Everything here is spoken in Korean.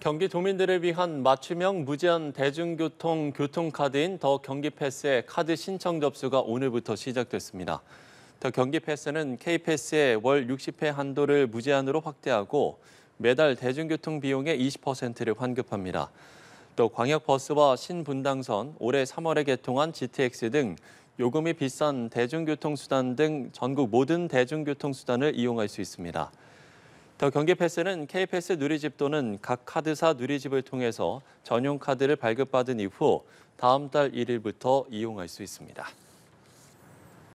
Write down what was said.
경기 도민들을 위한 맞춤형 무제한 대중교통 교통카드인 더 경기 패스의 카드 신청 접수가 오늘부터 시작됐습니다. 더 경기 패스는 K 패스의 월 60회 한도를 무제한으로 확대하고 매달 대중교통 비용의 20%를 환급합니다. 또 광역버스와 신분당선, 올해 3월에 개통한 GTX 등 요금이 비싼 대중교통수단 등 전국 모든 대중교통수단을 이용할 수 있습니다. 더경기패스는 k 패 s 누리집 또는 각 카드사 누리집을 통해서 전용 카드를 발급받은 이후 다음 달 1일부터 이용할 수 있습니다.